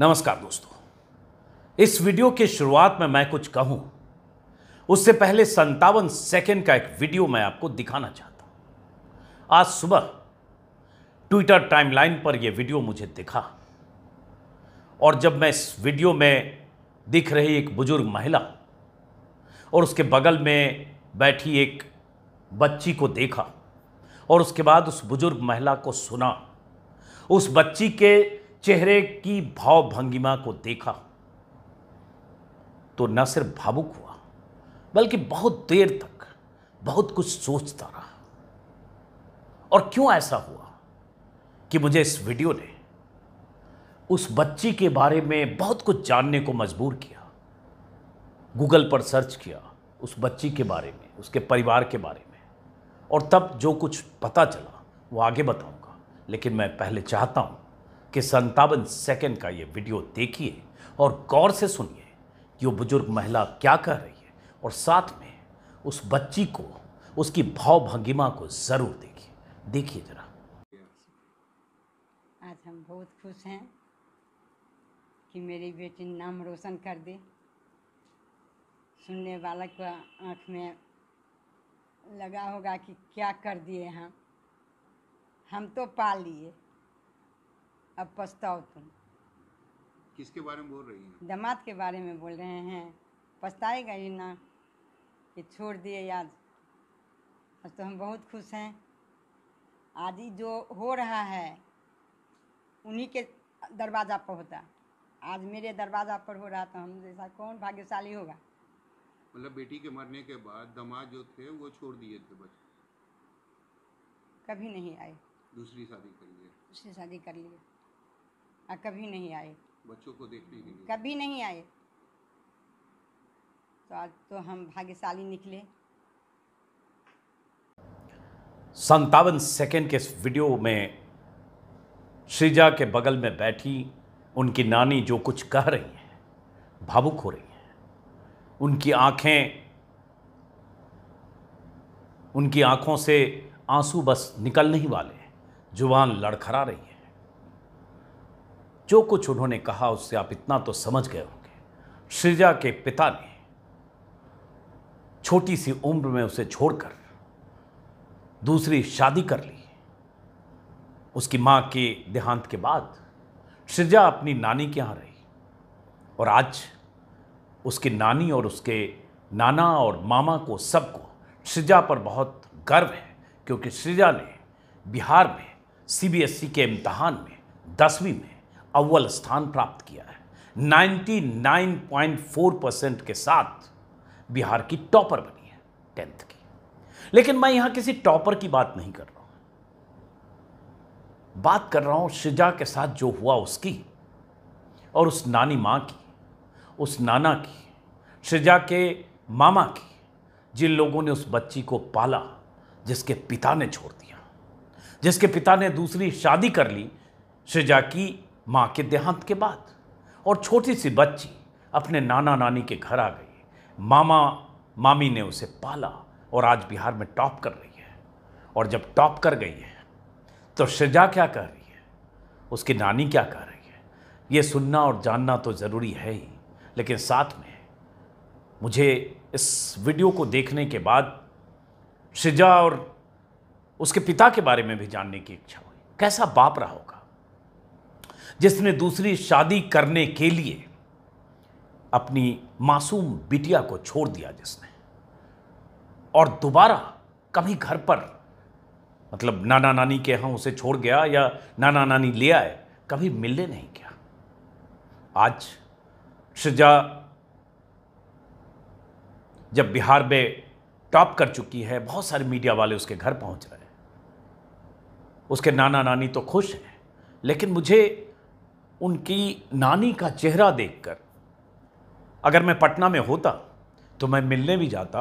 नमस्कार दोस्तों इस वीडियो के शुरुआत में मैं कुछ कहूं उससे पहले संतावन सेकेंड का एक वीडियो मैं आपको दिखाना चाहता हूं आज सुबह ट्विटर टाइमलाइन पर यह वीडियो मुझे दिखा और जब मैं इस वीडियो में दिख रही एक बुजुर्ग महिला और उसके बगल में बैठी एक बच्ची को देखा और उसके बाद उस बुजुर्ग महिला को सुना उस बच्ची के चेहरे की भाव भंगिमा को देखा तो न सिर्फ भावुक हुआ बल्कि बहुत देर तक बहुत कुछ सोचता रहा और क्यों ऐसा हुआ कि मुझे इस वीडियो ने उस बच्ची के बारे में बहुत कुछ जानने को मजबूर किया गूगल पर सर्च किया उस बच्ची के बारे में उसके परिवार के बारे में और तब जो कुछ पता चला वो आगे बताऊंगा लेकिन मैं पहले चाहता हूँ कि संतावन सेकंड का ये वीडियो देखिए और गौर से सुनिए कि वो बुजुर्ग महिला क्या कर रही है और साथ में उस बच्ची को उसकी भाव भंगिमा को ज़रूर देखिए देखिए ज़रा आज हम बहुत खुश हैं कि मेरी बेटी नाम रोशन कर दी सुनने वाला को आँख में लगा होगा कि क्या कर दिए हम हम तो पा लिए अब पछताओ तुम किसके बारे में बोल रही हैं दामाद के बारे में बोल रहे हैं पछताएगा ही ना कि छोड़ दिए याद आज तो हम बहुत खुश हैं आज ही जो हो रहा है उन्हीं के दरवाज़ा पर होता आज मेरे दरवाज़ा पर हो रहा तो हम जैसा कौन भाग्यशाली होगा मतलब बेटी के मरने के बाद दामाद जो थे वो छोड़ दिए थे बच्चे कभी नहीं आए दूसरी शादी कर लिए दूसरी शादी कर लिए आ, हाँ, कभी नहीं आए बच्चों को देखने के लिए कभी नहीं आए तो आज तो हम भाग्यशाली निकले संतावन सेकेंड के इस वीडियो में श्रीजा के बगल में बैठी उनकी नानी जो कुछ कह रही है भावुक हो रही है उनकी आंखें उनकी आंखों से आंसू बस निकल नहीं वाले जुबान लड़खड़ा रही है जो कुछ उन्होंने कहा उससे आप इतना तो समझ गए होंगे श्रीजा के पिता ने छोटी सी उम्र में उसे छोड़कर दूसरी शादी कर ली उसकी माँ के देहांत के बाद श्रीजा अपनी नानी के यहाँ रही और आज उसकी नानी और उसके नाना और मामा को सबको श्रीजा पर बहुत गर्व है क्योंकि श्रीजा ने बिहार में सीबीएसई e के इम्तहान में दसवीं में अव्वल स्थान प्राप्त किया है 99.4 परसेंट के साथ बिहार की टॉपर बनी है टेंथ की लेकिन मैं यहां किसी टॉपर की बात नहीं कर रहा हूं बात कर रहा हूं शिजा के साथ जो हुआ उसकी और उस नानी मां की उस नाना की शिजा के मामा की जिन लोगों ने उस बच्ची को पाला जिसके पिता ने छोड़ दिया जिसके पिता ने दूसरी शादी कर ली शिजा की माँ के देहांत के बाद और छोटी सी बच्ची अपने नाना नानी के घर आ गई मामा मामी ने उसे पाला और आज बिहार में टॉप कर रही है और जब टॉप कर गई है तो शजा क्या कह रही है उसकी नानी क्या कह रही है ये सुनना और जानना तो ज़रूरी है ही लेकिन साथ में मुझे इस वीडियो को देखने के बाद शिजा और उसके पिता के बारे में भी जानने की इच्छा हुई कैसा बाप रहा होगा जिसने दूसरी शादी करने के लिए अपनी मासूम बिटिया को छोड़ दिया जिसने और दोबारा कभी घर पर मतलब नाना नानी के यहां उसे छोड़ गया या नाना नानी ले आए कभी मिलने नहीं गया आज शिजा जब बिहार में टॉप कर चुकी है बहुत सारे मीडिया वाले उसके घर पहुंच रहे हैं उसके नाना नानी तो खुश हैं लेकिन मुझे उनकी नानी का चेहरा देखकर अगर मैं पटना में होता तो मैं मिलने भी जाता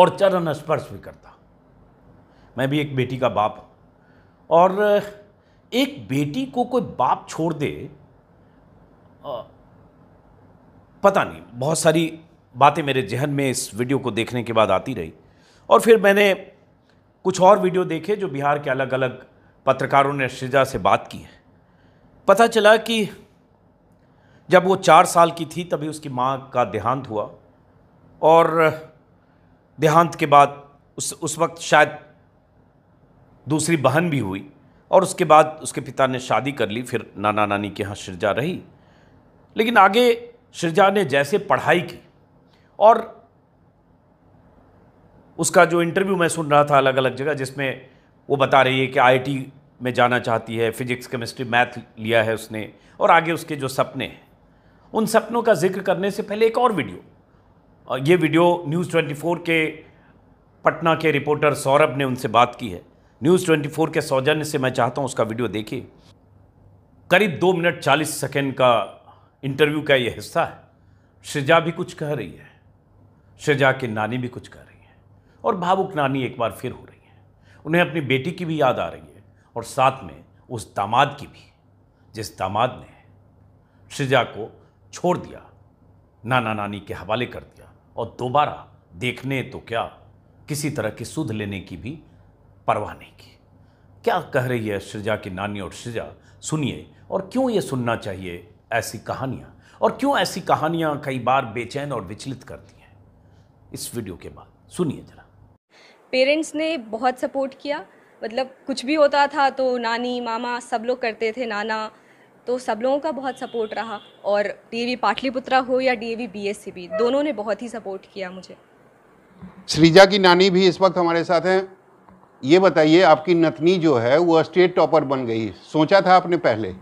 और चरण स्पर्श भी करता मैं भी एक बेटी का बाप और एक बेटी को कोई बाप छोड़ दे पता नहीं बहुत सारी बातें मेरे जहन में इस वीडियो को देखने के बाद आती रही और फिर मैंने कुछ और वीडियो देखे जो बिहार के अलग अलग पत्रकारों ने श्रीजा से बात की है पता चला कि जब वो चार साल की थी तभी उसकी माँ का देहांत हुआ और देहांत के बाद उस उस वक्त शायद दूसरी बहन भी हुई और उसके बाद उसके पिता ने शादी कर ली फिर नाना नानी के यहाँ शिरजा रही लेकिन आगे शिरजा ने जैसे पढ़ाई की और उसका जो इंटरव्यू मैं सुन रहा था अलग अलग जगह जिसमें वो बता रही है कि आईटी में जाना चाहती है फिजिक्स केमिस्ट्री मैथ लिया है उसने और आगे उसके जो सपने हैं उन सपनों का जिक्र करने से पहले एक और वीडियो और ये वीडियो न्यूज़ 24 के पटना के रिपोर्टर सौरभ ने उनसे बात की है न्यूज़ 24 के सौजन्य से मैं चाहता हूँ उसका वीडियो देखिए करीब दो मिनट चालीस सेकेंड का इंटरव्यू का यह हिस्सा है श्रृजा भी कुछ कह रही है श्रृजा की नानी भी कुछ कह रही है और भावुक नानी एक बार फिर हो रही है उन्हें अपनी बेटी की भी याद आ रही है और साथ में उस दामाद की भी जिस दामाद ने शिजा को छोड़ दिया नाना नानी के हवाले कर दिया और दोबारा देखने तो क्या किसी तरह की सुध लेने की भी परवाह नहीं की क्या कह रही है शिजा की नानी और शिजा सुनिए और क्यों ये सुनना चाहिए ऐसी कहानियाँ और क्यों ऐसी कहानियाँ कई बार बेचैन और विचलित करती हैं इस वीडियो के बाद सुनिए ज़रा पेरेंट्स ने बहुत सपोर्ट किया मतलब कुछ भी होता था तो नानी मामा सब लोग करते थे नाना तो सब लोगों का बहुत सपोर्ट रहा और डी वी पाटलिपुत्रा हो या D A V B S C भी दोनों ने बहुत ही सपोर्ट किया मुझे श्रीजा की नानी भी इस वक्त हमारे साथ हैं ये बताइए आपकी नतनी जो है वो स्टेट टॉपर बन गई सोचा था आपने पहले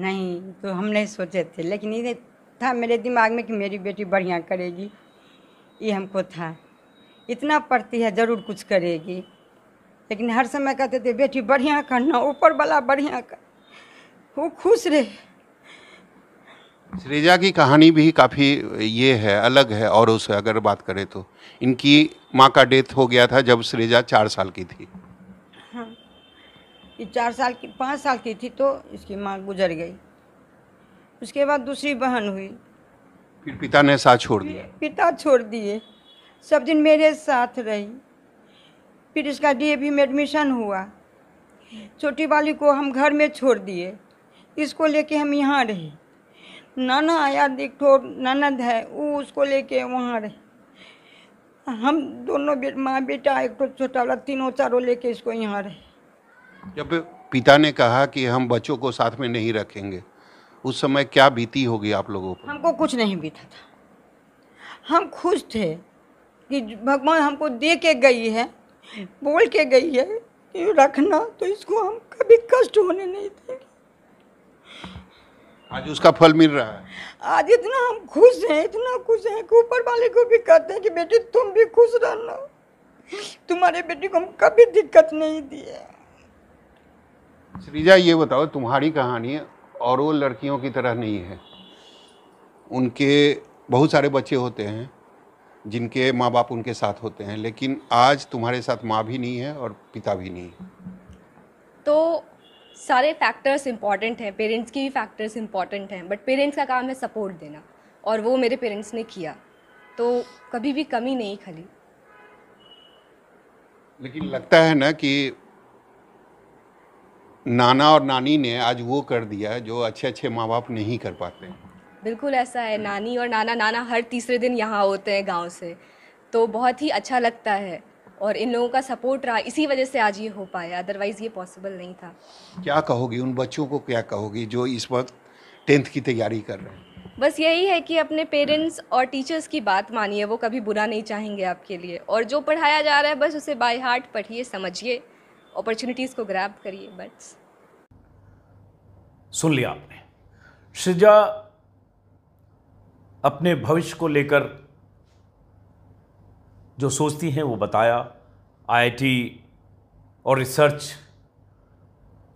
नहीं तो हम नहीं सोचे थे लेकिन ये था मेरे दिमाग में कि मेरी बेटी बढ़िया करेगी ये हमको था इतना पढ़ती है ज़रूर कुछ करेगी लेकिन हर समय कहते थे बेटी बढ़िया करना ऊपर वाला बढ़िया कर वो खुश रहे श्रीजा की कहानी भी काफ़ी ये है अलग है और उससे अगर बात करें तो इनकी माँ का डेथ हो गया था जब श्रीजा चार साल की थी हाँ ये चार साल की पाँच साल की थी तो इसकी माँ गुजर गई उसके बाद दूसरी बहन हुई फिर पिता ने साथ छोड़ दिया पिता छोड़ दिए सब दिन मेरे साथ रही फिर इसका डीएवी में एडमिशन हुआ छोटी वाली को हम घर में छोड़ दिए इसको लेके हम यहाँ रहे नाना आया देख ठो ननद है वो उसको लेके वहाँ रहे हम दोनों बे, माँ बेटा एक तो छोटा वाला तीनों चारों लेके इसको यहाँ रहे जब पिता ने कहा कि हम बच्चों को साथ में नहीं रखेंगे उस समय क्या बीती होगी आप लोगों पर हमको कुछ नहीं बीता था हम खुश थे कि भगवान हमको दे के गई है बोल के गई है कि रखना तो इसको हम कभी कष्ट होने नहीं देंगे आज उसका फल मिल रहा है आज इतना हम खुश हैं इतना खुश हैं कि ऊपर वाले को भी कहते हैं कि बेटी तुम भी खुश रहना तुम्हारे बेटी को हम कभी दिक्कत नहीं दी है श्रीजा ये बताओ तुम्हारी कहानी और वो लड़कियों की तरह नहीं है उनके बहुत सारे बच्चे होते हैं जिनके माँ बाप उनके साथ होते हैं लेकिन आज तुम्हारे साथ माँ भी नहीं है और पिता भी नहीं तो सारे फैक्टर्स इम्पॉर्टेंट हैं पेरेंट्स की भी फैक्टर्स इम्पॉर्टेंट हैं बट पेरेंट्स का काम है सपोर्ट देना और वो मेरे पेरेंट्स ने किया तो कभी भी कमी नहीं खली लेकिन लगता है ना कि नाना और नानी ने आज वो कर दिया जो अच्छे अच्छे माँ बाप नहीं कर पाते हैं बिल्कुल ऐसा है हम्म। नानी और नाना नाना हर तीसरे दिन यहाँ होते हैं गाँव से तो बहुत ही अच्छा लगता है और इन लोगों का सपोर्ट रहा इसी वजह से आज ये हो पाया अदरवाइज़ ये पॉसिबल नहीं था क्या कहोगी उन बच्चों को क्या कहोगी जो इस वक्त टेंथ की तैयारी कर रहे हैं बस यही है कि अपने पेरेंट्स और टीचर्स की बात मानिए वो कभी बुरा नहीं चाहेंगे आपके लिए और जो पढ़ाया जा रहा है बस उसे बाय हार्ट पढ़िए समझिए अपॉर्चुनिटीज़ को ग्रैब करिए बस सुन लिया आपने सृजा अपने भविष्य को लेकर जो सोचती हैं वो बताया आईआईटी और रिसर्च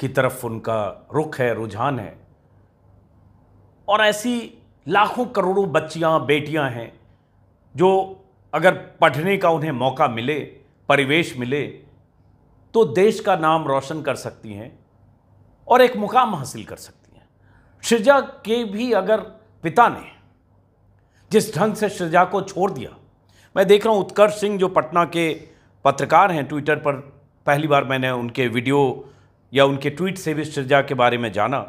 की तरफ उनका रुख है रुझान है और ऐसी लाखों करोड़ों बच्चियां बेटियां हैं जो अगर पढ़ने का उन्हें मौका मिले परिवेश मिले तो देश का नाम रोशन कर सकती हैं और एक मुकाम हासिल कर सकती हैं शिजा के भी अगर पिता ने जिस ढंग से सृजा को छोड़ दिया मैं देख रहा हूँ उत्कर्ष सिंह जो पटना के पत्रकार हैं ट्विटर पर पहली बार मैंने उनके वीडियो या उनके ट्वीट से भी सृजा के बारे में जाना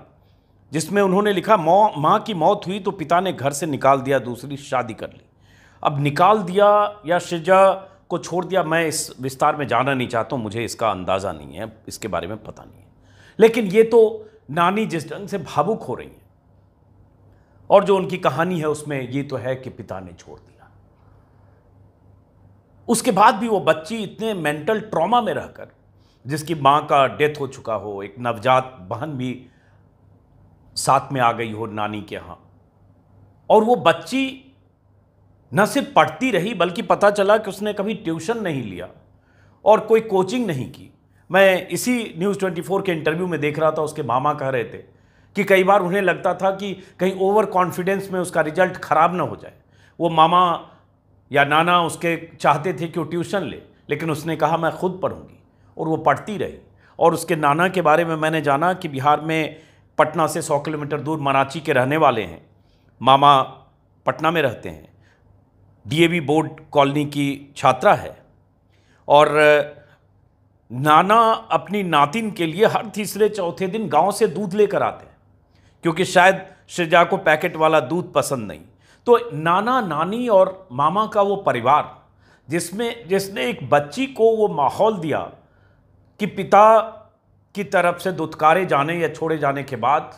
जिसमें उन्होंने लिखा मौ माँ की मौत हुई तो पिता ने घर से निकाल दिया दूसरी शादी कर ली अब निकाल दिया या शिजा को छोड़ दिया मैं इस विस्तार में जाना नहीं चाहता हूँ मुझे इसका अंदाज़ा नहीं है इसके बारे में पता नहीं है लेकिन ये तो नानी जिस ढंग से भावुक हो रही हैं और जो उनकी कहानी है उसमें ये तो है कि पिता ने छोड़ दिया उसके बाद भी वो बच्ची इतने मेंटल ट्रॉमा में रहकर जिसकी माँ का डेथ हो चुका हो एक नवजात बहन भी साथ में आ गई हो नानी के यहाँ और वो बच्ची न सिर्फ पढ़ती रही बल्कि पता चला कि उसने कभी ट्यूशन नहीं लिया और कोई कोचिंग नहीं की मैं इसी न्यूज़ 24 के इंटरव्यू में देख रहा था उसके मामा कह रहे थे कि कई बार उन्हें लगता था कि कहीं ओवर कॉन्फिडेंस में उसका रिजल्ट ख़राब ना हो जाए वो मामा या नाना उसके चाहते थे कि वो ट्यूशन ले लेकिन उसने कहा मैं खुद पढ़ूँगी और वो पढ़ती रही और उसके नाना के बारे में मैंने जाना कि बिहार में पटना से सौ किलोमीटर दूर मराची के रहने वाले हैं मामा पटना में रहते हैं डीएवी बोर्ड कॉलोनी की छात्रा है और नाना अपनी नातिन के लिए हर तीसरे चौथे दिन गांव से दूध लेकर आते क्योंकि शायद श्रीजा को पैकेट वाला दूध पसंद नहीं तो नाना नानी और मामा का वो परिवार जिसमें जिसने एक बच्ची को वो माहौल दिया कि पिता की तरफ से दुत्कारे जाने या छोड़े जाने के बाद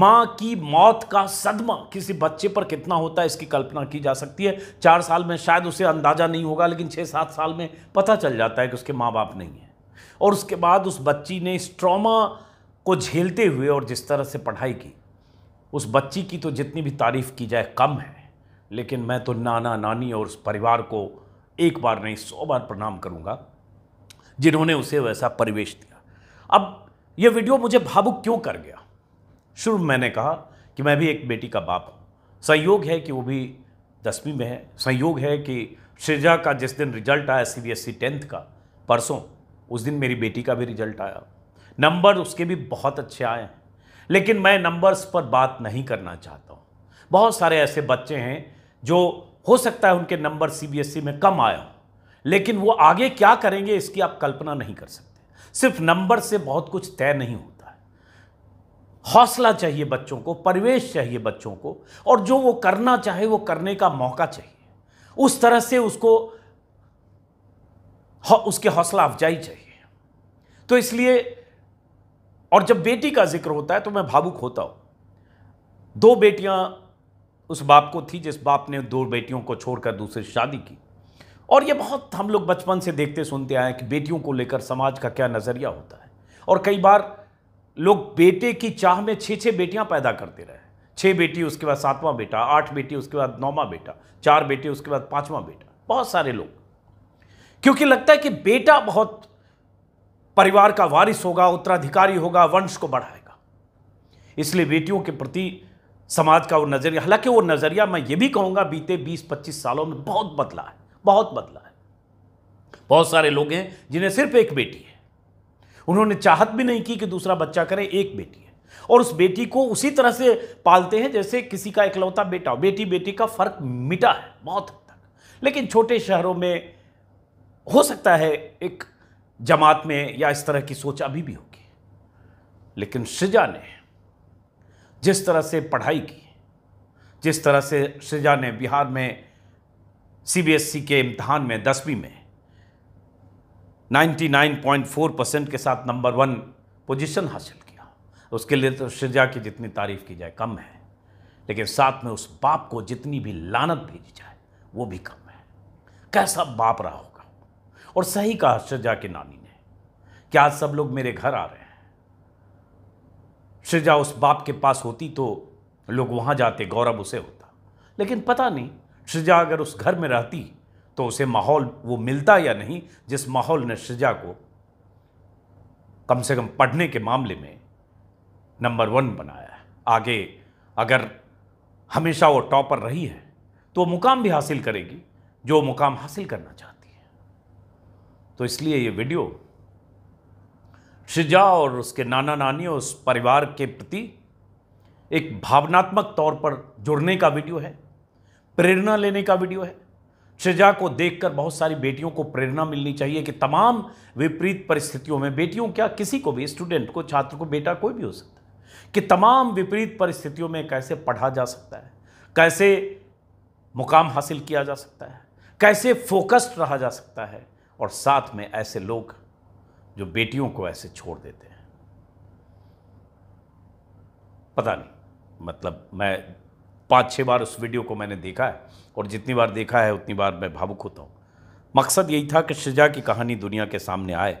माँ की मौत का सदमा किसी बच्चे पर कितना होता है इसकी कल्पना की जा सकती है चार साल में शायद उसे अंदाज़ा नहीं होगा लेकिन छः सात साल में पता चल जाता है कि उसके माँ बाप नहीं है और उसके बाद उस बच्ची ने इस ट्रॉमा को झेलते हुए और जिस तरह से पढ़ाई की उस बच्ची की तो जितनी भी तारीफ़ की जाए कम है लेकिन मैं तो नाना नानी और उस परिवार को एक बार नहीं सौ बार प्रणाम करूँगा जिन्होंने उसे वैसा परिवेश दिया अब यह वीडियो मुझे भावुक क्यों कर गया शुरू मैंने कहा कि मैं भी एक बेटी का बाप हूँ संयोग है कि वो भी दसवीं में है संयोग है कि श्रेजा का जिस दिन रिजल्ट आया सी बी एस टेंथ का परसों उस दिन मेरी बेटी का भी रिजल्ट आया नंबर उसके भी बहुत अच्छे आए हैं लेकिन मैं नंबर्स पर बात नहीं करना चाहता हूँ बहुत सारे ऐसे बच्चे हैं जो हो सकता है उनके नंबर सीबीएसई e में कम आए हों लेकिन वो आगे क्या करेंगे इसकी आप कल्पना नहीं कर सकते सिर्फ नंबर से बहुत कुछ तय नहीं होता है हौसला चाहिए बच्चों को परिवेश चाहिए बच्चों को और जो वो करना चाहे वो करने का मौका चाहिए उस तरह से उसको उसके हौसला अफजाई चाहिए तो इसलिए और जब बेटी का जिक्र होता है तो मैं भावुक होता हूं दो बेटियां उस बाप को थी जिस बाप ने दो बेटियों को छोड़कर दूसरी शादी की और ये बहुत हम लोग बचपन से देखते सुनते आए कि बेटियों को लेकर समाज का क्या नज़रिया होता है और कई बार लोग बेटे की चाह में छः छः बेटियां पैदा करते रहे छः बेटी उसके बाद सातवां बेटा आठ बेटी उसके बाद नौवा बेटा चार बेटे उसके बाद पाँचवा बेटा बहुत सारे लोग क्योंकि लगता है कि बेटा बहुत परिवार का वारिस होगा उत्तराधिकारी होगा वंश को बढ़ाएगा इसलिए बेटियों के प्रति समाज का वो नज़रिया हालांकि वो नज़रिया मैं ये भी कहूँगा बीते 20-25 सालों में बहुत बदला है बहुत बदला है बहुत सारे लोग हैं जिन्हें सिर्फ एक बेटी है उन्होंने चाहत भी नहीं की कि दूसरा बच्चा करे एक बेटी है और उस बेटी को उसी तरह से पालते हैं जैसे किसी का इकलौता बेटा हो बेटी बेटी का फर्क मिटा है बहुत हद तक लेकिन छोटे शहरों में हो सकता है एक जमात में या इस तरह की सोच अभी भी होगी लेकिन शिजा ने जिस तरह से पढ़ाई की जिस तरह से शिजा ने बिहार में सीबीएसई e के इम्तहान में दसवीं में 99.4 परसेंट के साथ नंबर वन पोजीशन हासिल किया उसके लिए तो शिजा की जितनी तारीफ की जाए कम है लेकिन साथ में उस बाप को जितनी भी लानत भेजी जाए वो भी कम है कैसा बाप रहा होगा और सही कहा श्रजा के नानी ने कि आज सब लोग मेरे घर आ रहे हैं श्रजा उस बाप के पास होती तो लोग वहां जाते गौरव उसे होता लेकिन पता नहीं श्रजा अगर उस घर में रहती तो उसे माहौल वो मिलता या नहीं जिस माहौल ने श्रजा को कम से कम पढ़ने के मामले में नंबर वन बनाया है आगे अगर हमेशा वो टॉपर रही है तो वो मुकाम भी हासिल करेगी जो मुकाम हासिल करना चाहती तो इसलिए ये वीडियो शिजा और उसके नाना नानी और उस परिवार के प्रति एक भावनात्मक तौर पर जुड़ने का वीडियो है प्रेरणा लेने का वीडियो है शिजा को देखकर बहुत सारी बेटियों को प्रेरणा मिलनी चाहिए कि तमाम विपरीत परिस्थितियों में बेटियों क्या किसी को भी स्टूडेंट को छात्र को बेटा कोई भी हो सकता है कि तमाम विपरीत परिस्थितियों में कैसे पढ़ा जा सकता है कैसे मुकाम हासिल किया जा सकता है कैसे फोकस्ड रहा जा सकता है और साथ में ऐसे लोग जो बेटियों को ऐसे छोड़ देते हैं पता नहीं मतलब मैं पाँच छः बार उस वीडियो को मैंने देखा है और जितनी बार देखा है उतनी बार मैं भावुक होता हूँ मकसद यही था कि शिजा की कहानी दुनिया के सामने आए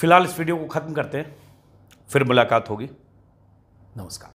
फिलहाल इस वीडियो को ख़त्म करते हैं फिर मुलाकात होगी नमस्कार